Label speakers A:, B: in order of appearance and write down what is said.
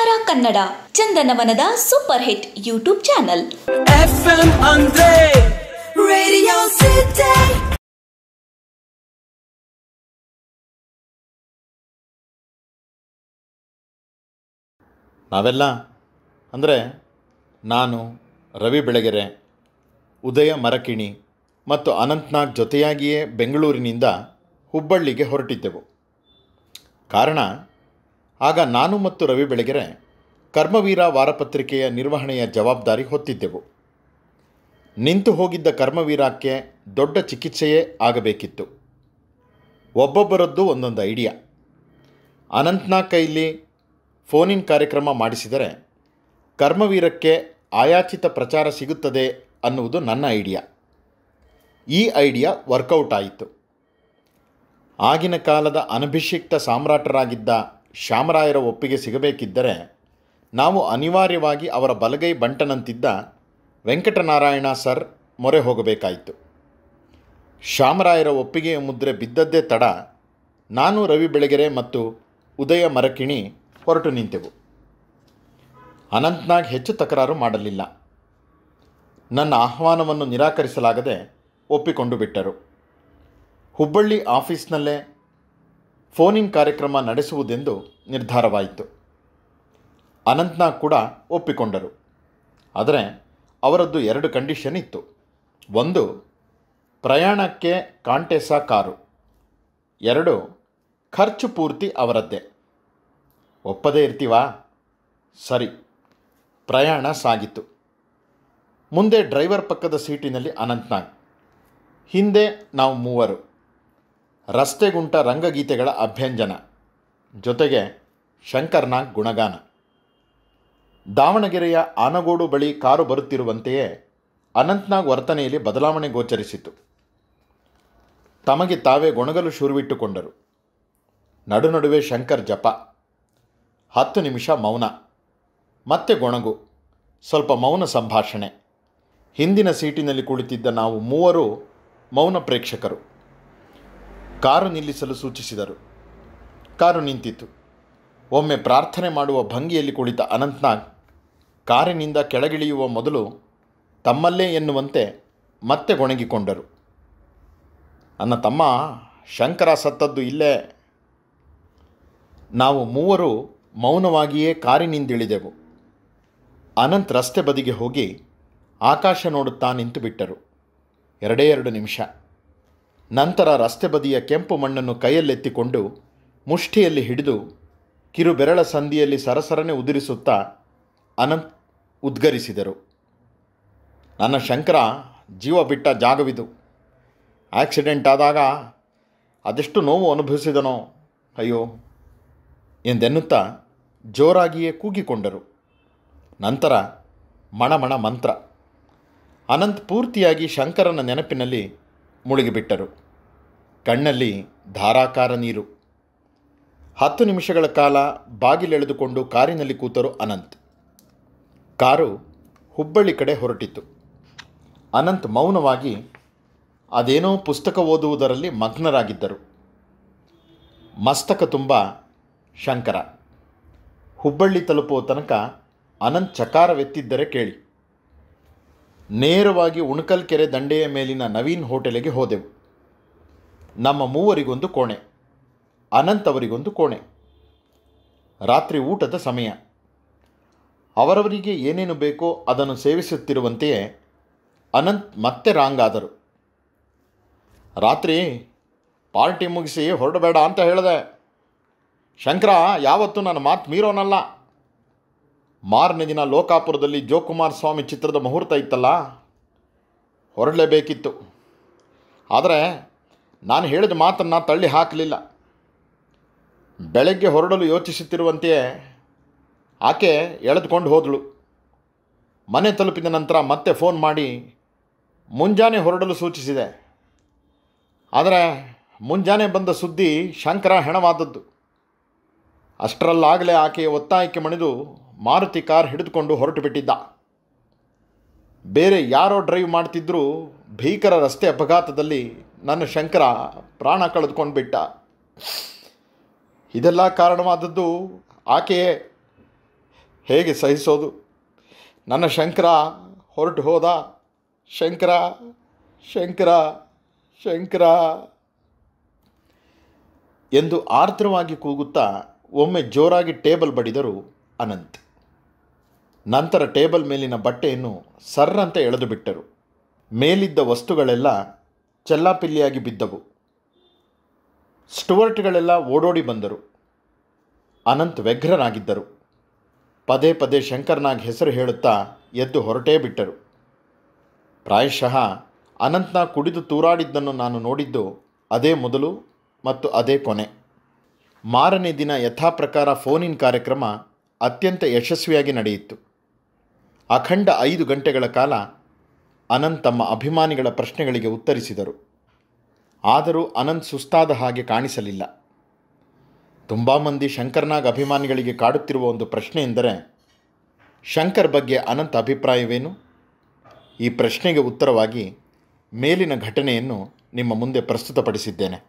A: ತಾರಾ ಕನ್ನಡ ಚಂದನವನದ super hit YouTube channel ನಾವೆಲ್ಲ ಅಂದರೆ ನಾನು ರವಿ ಬೆಳಗೆರೆ ಉದಯ ಮರಕಿಣಿ ಮತ್ತು ಅನಂತ್ನಾಗ್ ಜೊತೆಯಾಗಿಯೇ ಬೆಂಗಳೂರಿನಿಂದ ಹುಬ್ಬಳ್ಳಿಗೆ ಹೊರಟಿದ್ದೆವು ಕಾರಣ ಆಗ ನಾನು ಮತ್ತು ರವಿ ಬೆಳಗೆರೆ ಕರ್ಮವೀರ ವಾರಪತ್ರಿಕೆಯ ನಿರ್ವಹಣೆಯ ಜವಾಬ್ದಾರಿ ಹೊತ್ತಿದ್ದೆವು ನಿಂತು ಹೋಗಿದ್ದ ಕರ್ಮವೀರಕ್ಕೆ ದೊಡ್ಡ ಚಿಕಿತ್ಸೆಯೇ ಆಗಬೇಕಿತ್ತು ಒಬ್ಬೊಬ್ಬರದ್ದು ಒಂದೊಂದು ಐಡಿಯಾ ಅನಂತ್ನಾಗ್ ಕೈಲಿ ಫೋನಿನ್ ಕಾರ್ಯಕ್ರಮ ಮಾಡಿಸಿದರೆ ಕರ್ಮವೀರಕ್ಕೆ ಆಯಾಚಿತ ಪ್ರಚಾರ ಸಿಗುತ್ತದೆ ಅನ್ನುವುದು ನನ್ನ ಐಡಿಯಾ ಈ ಐಡಿಯಾ ವರ್ಕೌಟ್ ಆಯಿತು ಆಗಿನ ಕಾಲದ ಅನಭಿಷಿಕ್ತ ಸಾಮ್ರಾಟರಾಗಿದ್ದ ಶ್ಯಾಮರಾಯರ ಒಪ್ಪಿಗೆ ಸಿಗಬೇಕಿದ್ದರೆ ನಾವು ಅನಿವಾರ್ಯವಾಗಿ ಅವರ ಬಲಗೈ ಬಂಟನಂತಿದ್ದ ವೆಂಕಟನಾರಾಯಣ ಸರ್ ಮೊರೆ ಹೋಗಬೇಕಾಯಿತು ಶ್ಯಾಮರಾಯರ ಒಪ್ಪಿಗೆಯ ಮುದ್ರೆ ಬಿದ್ದದ್ದೇ ತಡ ನಾನು ರವಿ ಬೆಳಗೆರೆ ಮತ್ತು ಉದಯ ಮರಕಿಣಿ ಹೊರಟು ನಿಂತೆವು ಅನಂತ್ನಾಗ್ ಹೆಚ್ಚು ತಕರಾರು ಮಾಡಲಿಲ್ಲ ನನ್ನ ಆಹ್ವಾನವನ್ನು ನಿರಾಕರಿಸಲಾಗದೆ ಒಪ್ಪಿಕೊಂಡು ಬಿಟ್ಟರು ಹುಬ್ಬಳ್ಳಿ ಆಫೀಸ್ನಲ್ಲೇ ಫೋನ್ ಕಾರ್ಯಕ್ರಮ ನಡೆಸುವುದೆಂದು ನಿರ್ಧಾರವಾಯಿತು ಅನಂತ್ನಾಗ್ ಕೂಡ ಒಪ್ಪಿಕೊಂಡರು ಆದರೆ ಅವರದ್ದು ಎರಡು ಕಂಡೀಷನ್ ಇತ್ತು ಒಂದು ಪ್ರಯಾಣಕ್ಕೆ ಕಾಂಟೆಸಾ ಕಾರು ಎರಡು ಖರ್ಚು ಪೂರ್ತಿ ಅವರದ್ದೇ ಒಪ್ಪದೇ ಇರ್ತೀವಾ ಸರಿ ಪ್ರಯಾಣ ಸಾಗಿತು ಮುಂದೆ ಡ್ರೈವರ್ ಪಕ್ಕದ ಸೀಟಿನಲ್ಲಿ ಅನಂತ್ನಾಗ್ ಹಿಂದೆ ನಾವು ಮೂವರು ರಸ್ತೆಗುಂಟ ರಂಗಗೀತೆಗಳ ಅಭ್ಯಂಜನ ಜೊತೆಗೆ ಶಂಕರ್ನ ಗುಣಗಾನ ದಾವಣಗೆರೆಯ ಆನಗೋಡು ಬಳಿ ಕಾರು ಬರುತ್ತಿರುವಂತೆಯೇ ಅನಂತ್ನಾಗ್ ವರ್ತನೆಯಲ್ಲಿ ಬದಲಾವಣೆ ಗೋಚರಿಸಿತು ತಮಗೆ ತಾವೇ ಗೊಣಗಲು ಶುರುವಿಟ್ಟುಕೊಂಡರು ನಡುವೆ ಶಂಕರ್ ಜಪ ಹತ್ತು ನಿಮಿಷ ಮೌನ ಮತ್ತೆ ಗೊಣಗು ಸ್ವಲ್ಪ ಮೌನ ಸಂಭಾಷಣೆ ಹಿಂದಿನ ಸೀಟಿನಲ್ಲಿ ಕುಳಿತಿದ್ದ ನಾವು ಮೂವರು ಮೌನ ಪ್ರೇಕ್ಷಕರು ಕಾರು ನಿಲ್ಲಿಸಲು ಸೂಚಿಸಿದರು ಕಾರು ನಿಂತಿತು ಒಮ್ಮೆ ಪ್ರಾರ್ಥನೆ ಮಾಡುವ ಭಂಗಿಯಲ್ಲಿ ಕುಳಿತ ಅನಂತ್ನಾಗ್ ಕಾರಿನಿಂದ ಕೆಳಗಿಳಿಯುವ ಮೊದಲು ತಮ್ಮಲ್ಲೇ ಎನ್ನುವಂತೆ ಮತ್ತೆ ಗೊಣಗಿಕೊಂಡರು ನನ್ನ ತಮ್ಮ ಶಂಕರ ಸತ್ತದ್ದು ಇಲ್ಲೇ ನಾವು ಮೂವರು ಮೌನವಾಗಿಯೇ ಕಾರಿನಿಂದಿಳಿದೆವು ಅನಂತ್ ರಸ್ತೆ ಬದಿಗೆ ಹೋಗಿ ಆಕಾಶ ನೋಡುತ್ತಾ ನಿಂತುಬಿಟ್ಟರು ಎರಡೇ ಎರಡು ನಿಮಿಷ ನಂತರ ರಸ್ತೆ ಬದಿಯ ಕೆಂಪು ಮಣ್ಣನ್ನು ಕೈಯಲ್ಲೆತ್ತಿಕೊಂಡು ಮುಷ್ಠಿಯಲ್ಲಿ ಹಿಡಿದು ಕಿರುಬೆರಳ ಸಂದಿಯಲ್ಲಿ ಸರಸರನೆ ಉದುರಿಸುತ್ತಾ ಅನಂತ್ ಉದ್ಗರಿಸಿದರು ನನ್ನ ಶಂಕರ ಜೀವ ಬಿಟ್ಟ ಜಾಗವಿದು ಆಕ್ಸಿಡೆಂಟ್ ಆದಾಗ ಅದೆಷ್ಟು ನೋವು ಅನುಭವಿಸಿದನೋ ಅಯ್ಯೋ ಎಂದೆನ್ನುತ್ತಾ ಜೋರಾಗಿಯೇ ಕೂಗಿಕೊಂಡರು ನಂತರ ಮಣಮಣ ಮಂತ್ರ ಅನಂತ್ ಪೂರ್ತಿಯಾಗಿ ಶಂಕರನ ನೆನಪಿನಲ್ಲಿ ಮುಳುಗಿಬಿಟ್ಟರು ಕಣ್ಣಲ್ಲಿ ಧಾರಾಕಾರ ನೀರು ಹತ್ತು ನಿಮಿಷಗಳ ಕಾಲ ಬಾಗಿಲೆಳೆದುಕೊಂಡು ಕಾರಿನಲ್ಲಿ ಕೂತರು ಅನಂತ್ ಕಾರು ಹುಬ್ಬಳ್ಳಿ ಕಡೆ ಹೊರಟಿತು ಅನಂತ್ ಮೌನವಾಗಿ ಅದೇನೋ ಪುಸ್ತಕ ಓದುವುದರಲ್ಲಿ ಮಗ್ನರಾಗಿದ್ದರು ಮಸ್ತಕ ತುಂಬ ಶಂಕರ ಹುಬ್ಬಳ್ಳಿ ತಲುಪುವ ತನಕ ಅನಂತ್ ಚಕಾರವೆತ್ತಿದ್ದರೆ ಕೇಳಿ ನೇರವಾಗಿ ಉಣಕಲ್ ಕೆರೆ ದಂಡೆಯ ಮೇಲಿನ ನವೀನ್ ಹೋಟೆಲಿಗೆ ಹೋದೆವು ನಮ್ಮ ಮೂವರಿಗೊಂದು ಕೋಣೆ ಅನಂತ್ ಅವರಿಗೊಂದು ಕೋಣೆ ರಾತ್ರಿ ಊಟದ ಸಮಯ ಅವರವರಿಗೆ ಏನೇನು ಬೇಕೋ ಅದನ್ನು ಸೇವಿಸುತ್ತಿರುವಂತೆಯೇ ಅನಂತ್ ಮತ್ತೆ ರಾಂಗ್ ಆದರು ರಾತ್ರಿ ಪಾರ್ಟಿ ಮುಗಿಸಿ ಹೊರಡಬೇಡ ಅಂತ ಹೇಳಿದೆ ಶಂಕರ ಯಾವತ್ತೂ ನನ್ನ ಮಾತು ಮೀರೋನಲ್ಲ ಮಾರನೇ ದಿನ ಲೋಕಾಪುರದಲ್ಲಿ ಜೋಕುಮಾರ್ ಸ್ವಾಮಿ ಚಿತ್ರದ ಮುಹೂರ್ತ ಇತ್ತಲ್ಲ ಹೊರಡಲೇಬೇಕಿತ್ತು ಆದರೆ ನಾನು ಹೇಳಿದ ಮಾತನ್ನು ತಳ್ಳಿ ಹಾಕಲಿಲ್ಲ ಬೆಳಗ್ಗೆ ಹೊರಡಲು ಯೋಚಿಸುತ್ತಿರುವಂತೆಯೇ ಆಕೆ ಎಳೆದುಕೊಂಡು ಹೋದಳು ಮನೆ ತಲುಪಿದ ನಂತರ ಮತ್ತೆ ಫೋನ್ ಮಾಡಿ ಮುಂಜಾನೆ ಹೊರಡಲು ಸೂಚಿಸಿದೆ ಆದರೆ ಮುಂಜಾನೆ ಬಂದ ಸುದ್ದಿ ಶಂಕರ ಹೆಣವಾದದ್ದು ಅಷ್ಟರಲ್ಲಾಗಲೇ ಆಕೆಯ ಒತ್ತಾಯಕ್ಕೆ ಮಣಿದು ಮಾರುತಿ ಕಾರ್ ಹಿಡಿದುಕೊಂಡು ಹೊರಟು ಬಿಟ್ಟಿದ್ದ ಬೇರೆ ಯಾರೋ ಡ್ರೈವ್ ಮಾಡ್ತಿದ್ದರೂ ಭೀಕರ ರಸ್ತೆ ಅಪಘಾತದಲ್ಲಿ ನನ್ನ ಶಂಕರ ಪ್ರಾಣ ಕಳೆದುಕೊಂಡು ಬಿಟ್ಟ ಇದೆಲ್ಲ ಕಾರಣವಾದದ್ದು ಆಕೆಯೇ ಹೇಗೆ ಸಹಿಸೋದು ನನ್ನ ಶಂಕರ ಹೊರಟು ಹೋದ ಶಂಕರ ಶಂಕರ ಶಂಕರ ಎಂದು ಆರ್ದ್ರವಾಗಿ ಕೂಗುತ್ತಾ ಒಮ್ಮೆ ಜೋರಾಗಿ ಟೇಬಲ್ ಬಡಿದರು ಅನಂತ್ ನಂತರ ಟೇಬಲ್ ಮೇಲಿನ ಬಟ್ಟೆಯನ್ನು ಸರ್ರಂತೆ ಎಳೆದು ಬಿಟ್ಟರು ಮೇಲಿದ್ದ ವಸ್ತುಗಳೆಲ್ಲ ಚೆಲ್ಲಾಪಿಲ್ಲಿಯಾಗಿ ಬಿದ್ದವು ಸ್ಟುವರ್ಟ್ಗಳೆಲ್ಲ ಓಡೋಡಿ ಬಂದರು ಅನಂತ್ ವ್ಯಗ್ರನಾಗಿದ್ದರು ಪದೇ ಪದೇ ಶಂಕರ್ನಾಗ್ ಹೆಸರು ಹೇಳುತ್ತಾ ಎದ್ದು ಹೊರಟೇ ಬಿಟ್ಟರು ಪ್ರಾಯಶಃ ಅನಂತ್ನ ಕುಡಿದು ತೂರಾಡಿದ್ದನ್ನು ನಾನು ನೋಡಿದ್ದು ಅದೇ ಮೊದಲು ಮತ್ತು ಅದೇ ಕೊನೆ ಮಾರನೇ ದಿನ ಯಥಾಪ್ರಕಾರ ಫೋನಿನ್ ಕಾರ್ಯಕ್ರಮ ಅತ್ಯಂತ ಯಶಸ್ವಿಯಾಗಿ ನಡೆಯಿತು ಅಖಂಡ ಐದು ಗಂಟೆಗಳ ಕಾಲ ಅನಂತ್ ತಮ್ಮ ಅಭಿಮಾನಿಗಳ ಪ್ರಶ್ನೆಗಳಿಗೆ ಉತ್ತರಿಸಿದರು ಆದರೂ ಅನಂತ್ ಸುಸ್ತಾದ ಹಾಗೆ ಕಾಣಿಸಲಿಲ್ಲ ತುಂಬ ಮಂದಿ ಶಂಕರ್ನಾಗ್ ಅಭಿಮಾನಿಗಳಿಗೆ ಕಾಡುತ್ತಿರುವ ಒಂದು ಪ್ರಶ್ನೆ ಎಂದರೆ ಶಂಕರ್ ಬಗ್ಗೆ ಅನಂತ್ ಅಭಿಪ್ರಾಯವೇನು ಈ ಪ್ರಶ್ನೆಗೆ ಉತ್ತರವಾಗಿ ಮೇಲಿನ ಘಟನೆಯನ್ನು ನಿಮ್ಮ ಮುಂದೆ ಪ್ರಸ್ತುತಪಡಿಸಿದ್ದೇನೆ